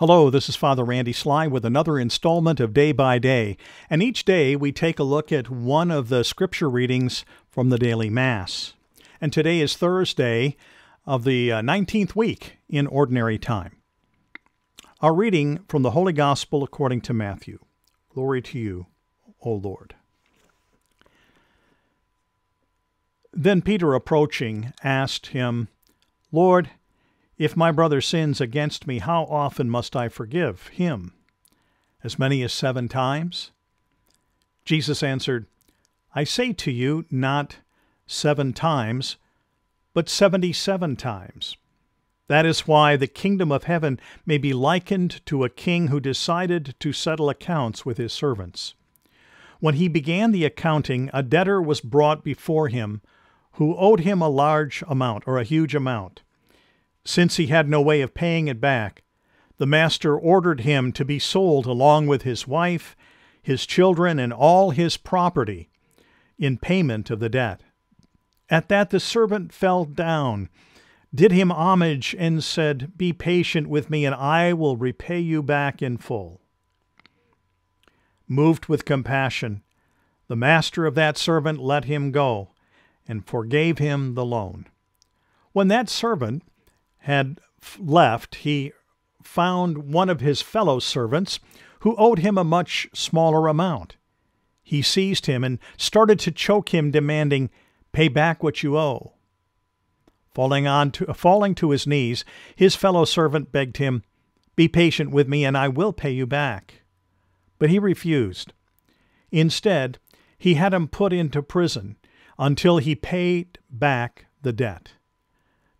Hello, this is Father Randy Sly with another installment of Day by Day. And each day we take a look at one of the scripture readings from the daily Mass. And today is Thursday of the 19th uh, week in ordinary time. Our reading from the Holy Gospel according to Matthew. Glory to you, O Lord. Then Peter approaching asked him, Lord, if my brother sins against me, how often must I forgive him? As many as seven times? Jesus answered, I say to you, not seven times, but seventy seven times. That is why the kingdom of heaven may be likened to a king who decided to settle accounts with his servants. When he began the accounting, a debtor was brought before him who owed him a large amount or a huge amount. Since he had no way of paying it back, the master ordered him to be sold along with his wife, his children, and all his property in payment of the debt. At that the servant fell down, did him homage, and said, Be patient with me, and I will repay you back in full. Moved with compassion, the master of that servant let him go and forgave him the loan. When that servant had left, he found one of his fellow servants who owed him a much smaller amount. He seized him and started to choke him, demanding, Pay back what you owe. Falling, on to, falling to his knees, his fellow servant begged him, Be patient with me, and I will pay you back. But he refused. Instead, he had him put into prison until he paid back the debt.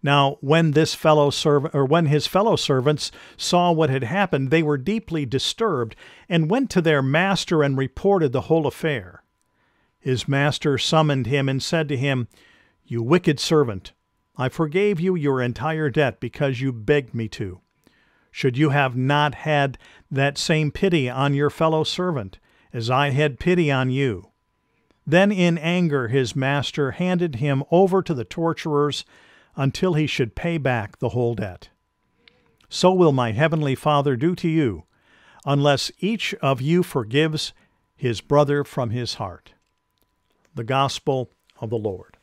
Now, when this fellow servant or when his fellow servants saw what had happened, they were deeply disturbed and went to their master and reported the whole affair. His master summoned him and said to him, You wicked servant, I forgave you your entire debt because you begged me to. Should you have not had that same pity on your fellow servant as I had pity on you? Then in anger his master handed him over to the torturers until he should pay back the whole debt. So will my heavenly Father do to you, unless each of you forgives his brother from his heart. The Gospel of the Lord.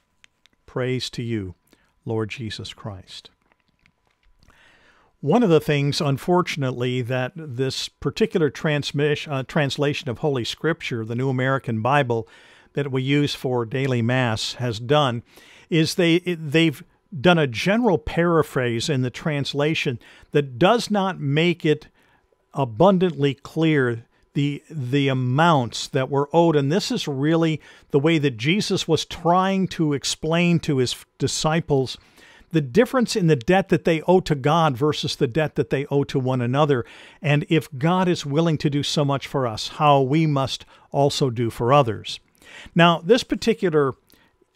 Praise to you, Lord Jesus Christ. One of the things, unfortunately, that this particular uh, translation of Holy Scripture, the New American Bible, that we use for daily Mass has done is they, they've done a general paraphrase in the translation that does not make it abundantly clear the the amounts that were owed and this is really the way that Jesus was trying to explain to his disciples the difference in the debt that they owe to God versus the debt that they owe to one another and if God is willing to do so much for us how we must also do for others now this particular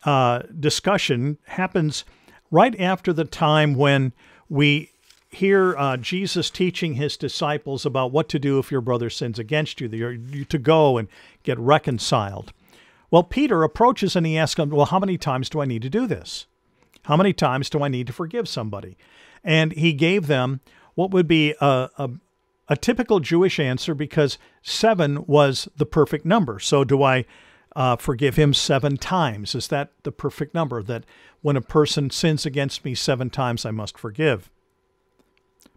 uh, discussion happens right after the time when we hear uh, Jesus teaching his disciples about what to do if your brother sins against you, to go and get reconciled. Well, Peter approaches and he asks him, Well, how many times do I need to do this? How many times do I need to forgive somebody? And he gave them what would be a, a, a typical Jewish answer because seven was the perfect number. So do I uh, forgive him seven times. Is that the perfect number? That when a person sins against me seven times, I must forgive.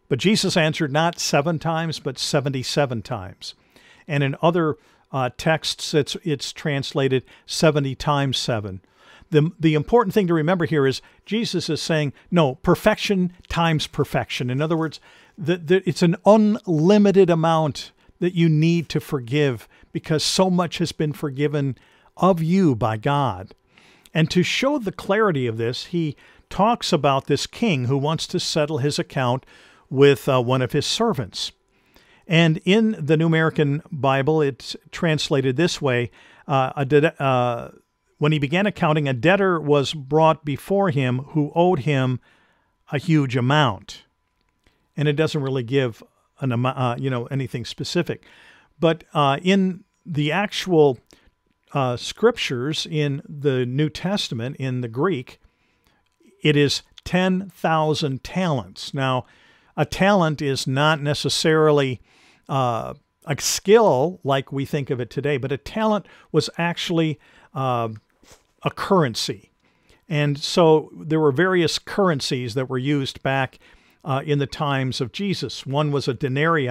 But Jesus answered not seven times, but 77 times. And in other uh, texts, it's, it's translated 70 times seven. The, the important thing to remember here is Jesus is saying, no, perfection times perfection. In other words, the, the, it's an unlimited amount that you need to forgive because so much has been forgiven of you by God. And to show the clarity of this, he talks about this king who wants to settle his account with uh, one of his servants. And in the New American Bible, it's translated this way uh, uh, When he began accounting, a debtor was brought before him who owed him a huge amount. And it doesn't really give an uh, you know anything specific, but uh, in the actual uh, scriptures in the New Testament in the Greek, it is ten thousand talents. Now, a talent is not necessarily uh, a skill like we think of it today, but a talent was actually uh, a currency. And so there were various currencies that were used back uh, in the times of Jesus. One was a denarii.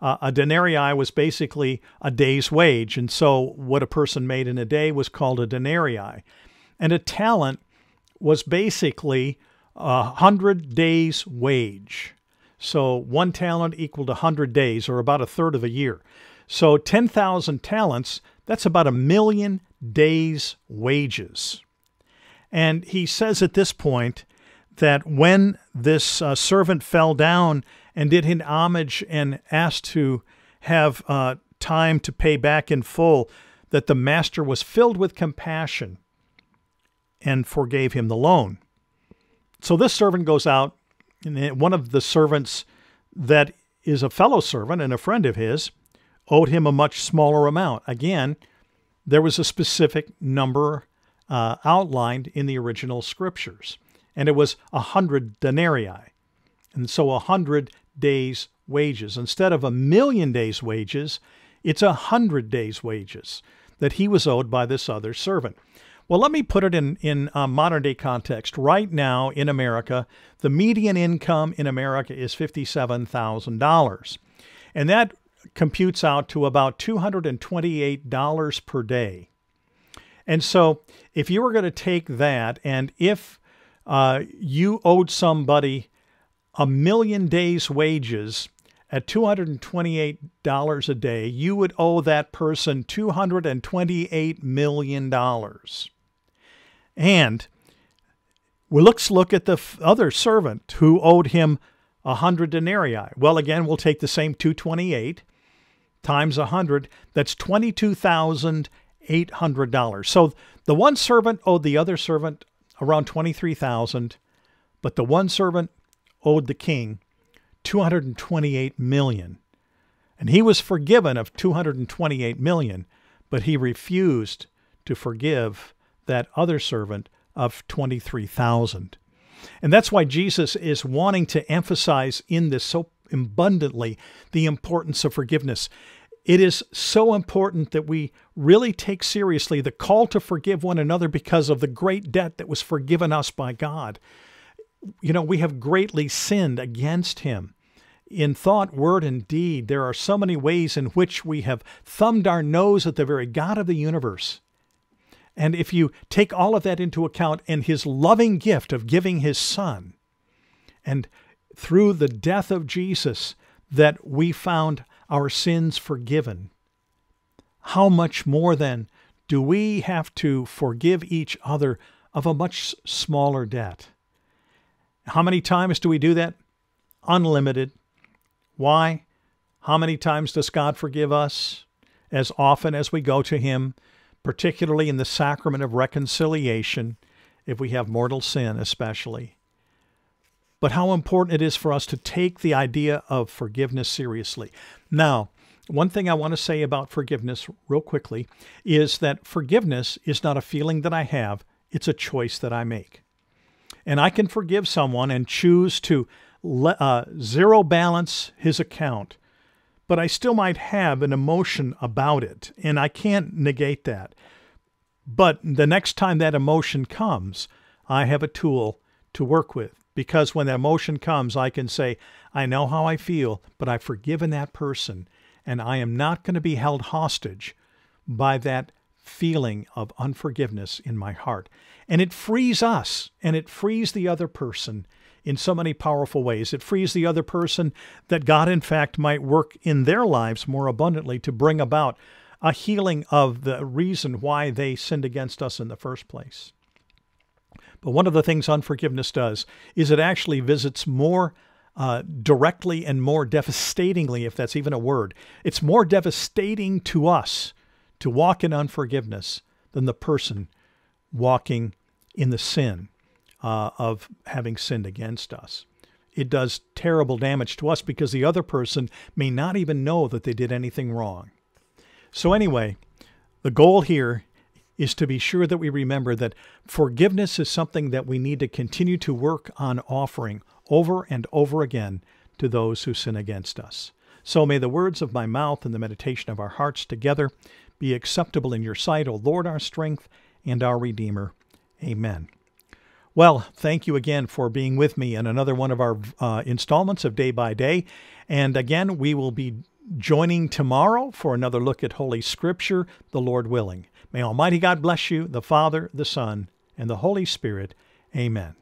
Uh, a denarii was basically a day's wage, and so what a person made in a day was called a denarii. And a talent was basically a hundred days' wage. So one talent equaled a hundred days, or about a third of a year. So 10,000 talents, that's about a million days' wages. And he says at this point, that when this uh, servant fell down and did him homage and asked to have uh, time to pay back in full, that the master was filled with compassion and forgave him the loan. So this servant goes out, and one of the servants that is a fellow servant and a friend of his owed him a much smaller amount. Again, there was a specific number uh, outlined in the original scriptures and it was a hundred denarii. And so a hundred days' wages. Instead of a million days' wages, it's a hundred days' wages that he was owed by this other servant. Well, let me put it in, in a uh, modern day context. Right now in America, the median income in America is $57,000. And that computes out to about $228 per day. And so if you were going to take that and if uh, you owed somebody a million days' wages at $228 a day, you would owe that person $228 million. And let's look at the other servant who owed him 100 denarii. Well, again, we'll take the same 228 times 100. That's $22,800. So the one servant owed the other servant around 23,000, but the one servant owed the king 228 million. And he was forgiven of 228 million, but he refused to forgive that other servant of 23,000. And that's why Jesus is wanting to emphasize in this so abundantly the importance of forgiveness. It is so important that we really take seriously the call to forgive one another because of the great debt that was forgiven us by God. You know, we have greatly sinned against Him. In thought, word, and deed, there are so many ways in which we have thumbed our nose at the very God of the universe. And if you take all of that into account and his loving gift of giving his son, and through the death of Jesus, that we found our sins forgiven, how much more then do we have to forgive each other of a much smaller debt? How many times do we do that? Unlimited. Why? How many times does God forgive us? As often as we go to Him, particularly in the sacrament of reconciliation, if we have mortal sin, especially but how important it is for us to take the idea of forgiveness seriously. Now, one thing I want to say about forgiveness, real quickly, is that forgiveness is not a feeling that I have, it's a choice that I make. And I can forgive someone and choose to uh, zero balance his account, but I still might have an emotion about it, and I can't negate that. But the next time that emotion comes, I have a tool to work with. Because when that emotion comes, I can say, I know how I feel, but I've forgiven that person, and I am not going to be held hostage by that feeling of unforgiveness in my heart. And it frees us and it frees the other person in so many powerful ways. It frees the other person that God, in fact, might work in their lives more abundantly to bring about a healing of the reason why they sinned against us in the first place. But one of the things unforgiveness does is it actually visits more uh, directly and more devastatingly, if that's even a word. It's more devastating to us to walk in unforgiveness than the person walking in the sin uh, of having sinned against us. It does terrible damage to us because the other person may not even know that they did anything wrong. So, anyway, the goal here is to be sure that we remember that forgiveness is something that we need to continue to work on offering over and over again to those who sin against us. So may the words of my mouth and the meditation of our hearts together be acceptable in your sight, O Lord, our strength and our Redeemer. Amen. Well, thank you again for being with me in another one of our uh, installments of Day by Day. And again, we will be joining tomorrow for another look at Holy Scripture, the Lord willing. May Almighty God bless you, the Father, the Son, and the Holy Spirit. Amen.